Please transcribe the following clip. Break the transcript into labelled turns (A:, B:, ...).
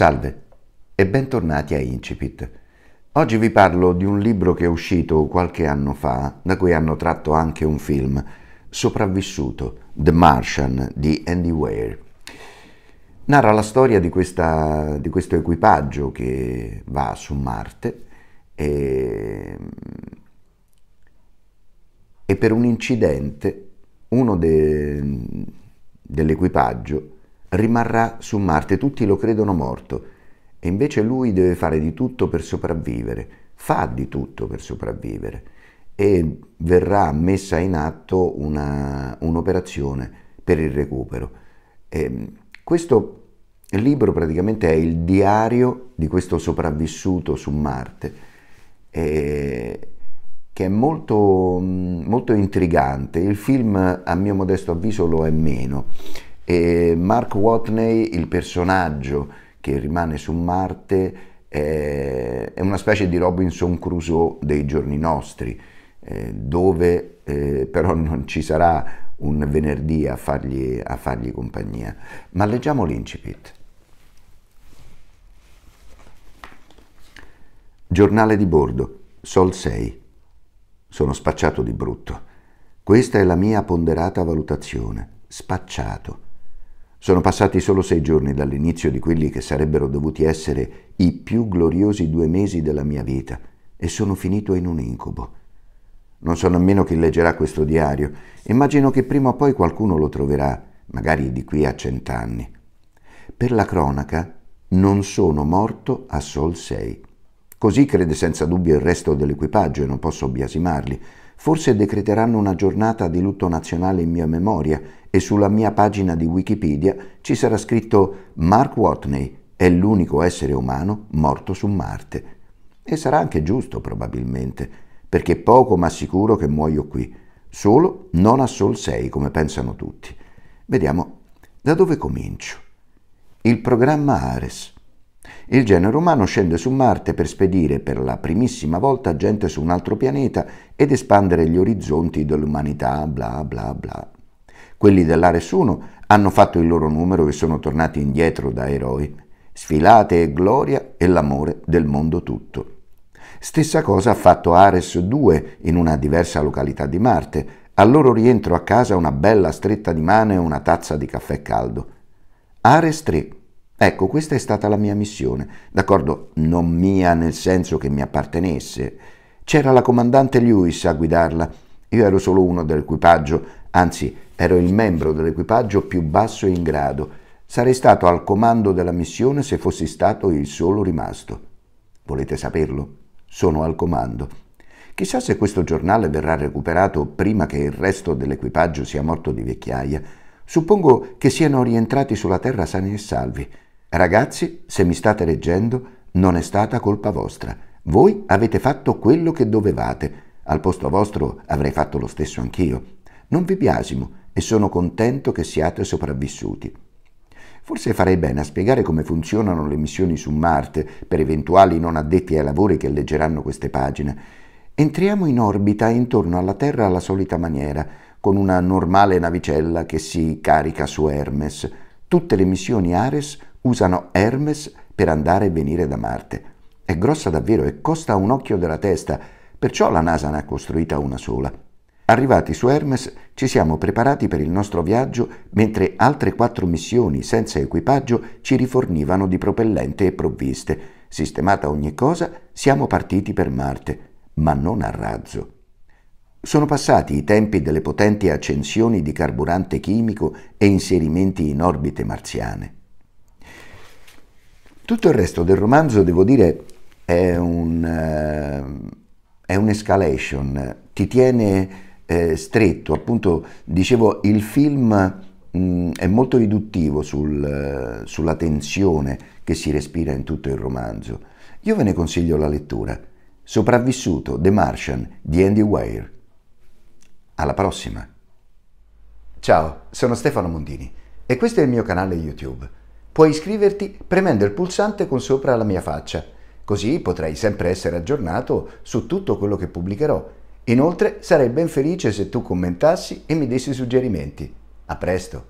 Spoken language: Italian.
A: Salve e bentornati a Incipit. Oggi vi parlo di un libro che è uscito qualche anno fa, da cui hanno tratto anche un film, Sopravvissuto, The Martian di Andy Ware. Narra la storia di, questa, di questo equipaggio che va su Marte e, e per un incidente uno de, dell'equipaggio rimarrà su Marte, tutti lo credono morto e invece lui deve fare di tutto per sopravvivere, fa di tutto per sopravvivere e verrà messa in atto una, un'operazione per il recupero. E ehm, questo libro praticamente è il diario di questo sopravvissuto su Marte, e, che è molto, molto intrigante, il film a mio modesto avviso lo è meno. E Mark Watney, il personaggio che rimane su Marte, è una specie di Robinson Crusoe dei giorni nostri, eh, dove eh, però non ci sarà un venerdì a fargli, a fargli compagnia. Ma leggiamo l'incipit. Giornale di bordo, Sol 6. Sono spacciato di brutto. Questa è la mia ponderata valutazione. Spacciato sono passati solo sei giorni dall'inizio di quelli che sarebbero dovuti essere i più gloriosi due mesi della mia vita e sono finito in un incubo. Non so nemmeno chi leggerà questo diario, immagino che prima o poi qualcuno lo troverà, magari di qui a cent'anni. Per la cronaca, non sono morto a Sol 6. Così crede senza dubbio il resto dell'equipaggio e non posso biasimarli, Forse decreteranno una giornata di lutto nazionale in mia memoria e sulla mia pagina di Wikipedia ci sarà scritto Mark Watney è l'unico essere umano morto su Marte. E sarà anche giusto probabilmente, perché poco ma sicuro che muoio qui, solo non a Sol 6 come pensano tutti. Vediamo da dove comincio. Il programma Ares. Il genere umano scende su Marte per spedire per la primissima volta gente su un altro pianeta ed espandere gli orizzonti dell'umanità, bla bla bla. Quelli dell'Ares 1 hanno fatto il loro numero e sono tornati indietro da eroi. Sfilate e gloria e l'amore del mondo tutto. Stessa cosa ha fatto Ares 2 in una diversa località di Marte. Al loro rientro a casa una bella stretta di mano e una tazza di caffè caldo. Ares 3 Ecco, questa è stata la mia missione. D'accordo, non mia nel senso che mi appartenesse. C'era la comandante Lewis a guidarla. Io ero solo uno dell'equipaggio, anzi ero il membro dell'equipaggio più basso in grado. Sarei stato al comando della missione se fossi stato il solo rimasto. Volete saperlo? Sono al comando. Chissà se questo giornale verrà recuperato prima che il resto dell'equipaggio sia morto di vecchiaia. Suppongo che siano rientrati sulla terra sani e salvi. Ragazzi, se mi state leggendo, non è stata colpa vostra. Voi avete fatto quello che dovevate. Al posto vostro avrei fatto lo stesso anch'io. Non vi biasimo e sono contento che siate sopravvissuti. Forse farei bene a spiegare come funzionano le missioni su Marte per eventuali non addetti ai lavori che leggeranno queste pagine. Entriamo in orbita intorno alla Terra alla solita maniera, con una normale navicella che si carica su Hermes. Tutte le missioni Ares usano Hermes per andare e venire da Marte. È grossa davvero e costa un occhio della testa, perciò la NASA ne ha costruita una sola. Arrivati su Hermes ci siamo preparati per il nostro viaggio mentre altre quattro missioni senza equipaggio ci rifornivano di propellente e provviste. Sistemata ogni cosa, siamo partiti per Marte, ma non a razzo. Sono passati i tempi delle potenti accensioni di carburante chimico e inserimenti in orbite marziane. Tutto il resto del romanzo, devo dire, è, un, eh, è un'escalation, ti tiene eh, stretto, appunto dicevo il film mh, mm, è molto riduttivo sul, eh, sulla tensione che si respira in tutto il romanzo. Io ve ne consiglio la lettura. Sopravvissuto, The Martian di Andy Weir. Alla prossima! Ciao, sono Stefano Mondini e questo è il mio canale YouTube. Puoi iscriverti premendo il pulsante con sopra la mia faccia, così potrai sempre essere aggiornato su tutto quello che pubblicherò. Inoltre sarei ben felice se tu commentassi e mi dessi suggerimenti. A presto!